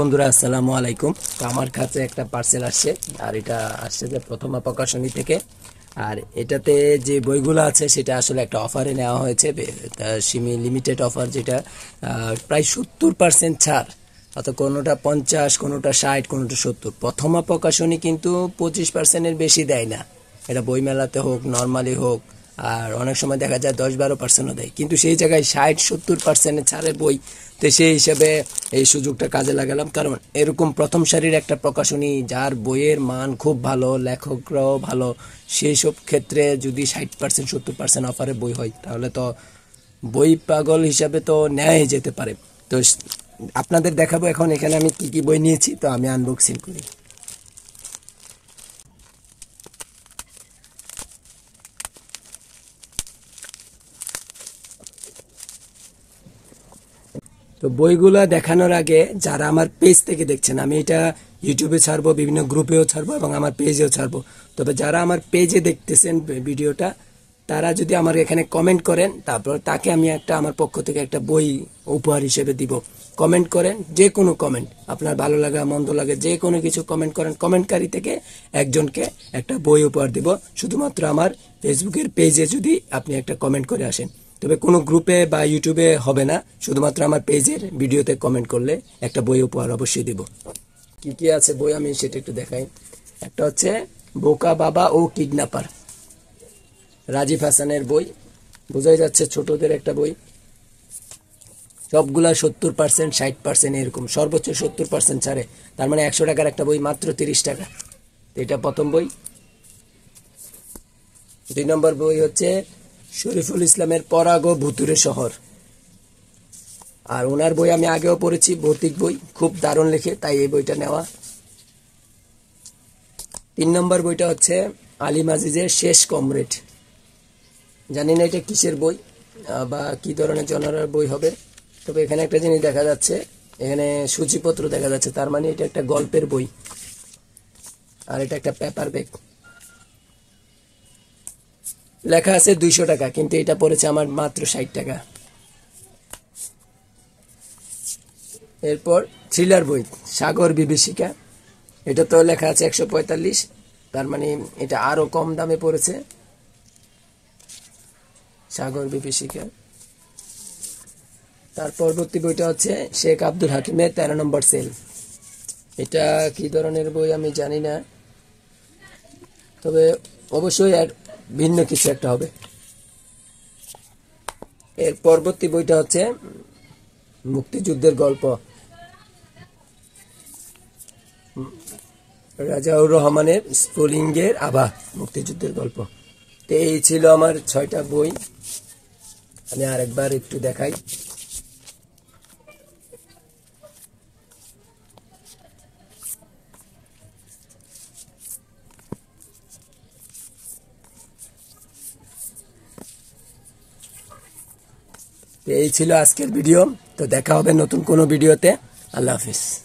বন্ধুরা আসসালামু আলাইকুম তো আমার কাছে একটা পার্সেল আসছে আর এটা আসছে যে প্রথমা প্রকাশনী থেকে আর এটাতে যে বইগুলো আছে সেটা আসলে একটা অফারে নেওয়া হয়েছে সিমি লিমিটেড অফার যেটা প্রায় সত্তর পার্সেন্ট ছাড় অত কোনোটা পঞ্চাশ কোনোটা ষাট কোনোটা সত্তর প্রথমা প্রকাশনী কিন্তু পঁচিশ পার্সেন্টের বেশি দেয় না এটা বইমেলাতে হোক নর্মালি হোক আর অনেক সময় দেখা যায় দশ বারো পার্সেন্টও দেয় কিন্তু সেই জায়গায় ষাট সত্তর পার্সেন্টের ছাড়ে বই তো সেই হিসাবে এই সুযোগটা কাজে লাগালাম কারণ এরকম প্রথম সারির একটা প্রকাশনী যার বইয়ের মান খুব ভালো লেখকরাও ভালো সেই সব ক্ষেত্রে যদি ষাট পার্সেন্ট সত্তর পার্সেন্ট অফারে বই হয় তাহলে তো বই পাগল হিসাবে তো নেয় যেতে পারে তো আপনাদের দেখাবো এখন এখানে আমি কি কি বই নিয়েছি তো আমি আনবক্সিং করি তো বইগুলো দেখানোর আগে যারা আমার পেজ থেকে দেখছেন আমি এটা ইউটিউবে ছাড়বো বিভিন্ন গ্রুপেও ছাড়বো এবং আমার পেজেও ছাড়বো তবে যারা আমার পেজে দেখতেছেন ভিডিওটা তারা যদি আমার এখানে কমেন্ট করেন তারপর তাকে আমি একটা আমার পক্ষ থেকে একটা বই উপহার হিসেবে দিব কমেন্ট করেন যে কোনো কমেন্ট আপনার ভালো লাগা মন্দ লাগে যে কোনো কিছু কমেন্ট করেন কমেন্টকারী থেকে একজনকে একটা বই উপহার দিব শুধুমাত্র আমার ফেসবুকের পেজে যদি আপনি একটা কমেন্ট করে আসেন তবে কোনো গ্রুপে বা ইউটিউবে হবে না শুধুমাত্র আমার পেজের ভিডিওতে কমেন্ট করলে একটা বই উপহার অবশ্যই দেব কি কি আছে বই আমি সেটা একটু দেখাই একটা হচ্ছে বোকা বাবা ও কিডন্যাপার রাজীব হাসানের বই বোঝাই যাচ্ছে ছোটদের একটা বই সবগুলা সত্তর পার্সেন্ট ষাট পার্সেন্ট এরকম সর্বোচ্চ সত্তর পার্সেন্ট ছাড়ে তার মানে একশো টাকার একটা বই মাত্র তিরিশ টাকা এটা প্রথম বই দুই নম্বর বই হচ্ছে শরীফুল ইসলামের পরাগ ও ভুতুরে শহর আর ওনার বই আমি আগেও পড়েছি ভৌতিক বই খুব দারুণ লেখে তাই এই বইটা নেওয়া তিন নম্বর বইটা হচ্ছে আলিম আজিজের শেষ কমরেড জানি না এটা কিসের বই বা কি ধরনের জনরার বই হবে তবে এখানে একটা জিনিস দেখা যাচ্ছে এখানে সূচিপত্র দেখা যাচ্ছে তার মানে এটা একটা গল্পের বই আর এটা একটা পেপার ব্যাগ লেখা আছে দুইশো টাকা কিন্তু এটা পড়েছে আমার মাত্র ষাট টাকা এরপর থ্রিলার বই সাগর বিভীষিকা এটা তো লেখা আছে একশো পঁয়তাল্লিশ তার মানে এটা আরও কম দামে পড়েছে সাগর বিভীষিকা তার পরবর্তী বইটা হচ্ছে শেখ আব্দুল হাকিমের তেরো নম্বর সেল এটা কি ধরনের বই আমি জানি না তবে অবশ্যই ভিন্ন কিছু একটা হবে এর পরবর্তী বইটা হচ্ছে মুক্তিযুদ্ধের গল্প রাজাউর রহমানের স্ফুলিঙ্গের আবাহ মুক্তিযুদ্ধের গল্প তো এই ছিল আমার ছয়টা বই আমি আরেকবার একটু দেখাই তো এই ছিল আজকের ভিডিও তো দেখা হবে নতুন কোনো ভিডিওতে আল্লাহ হাফিজ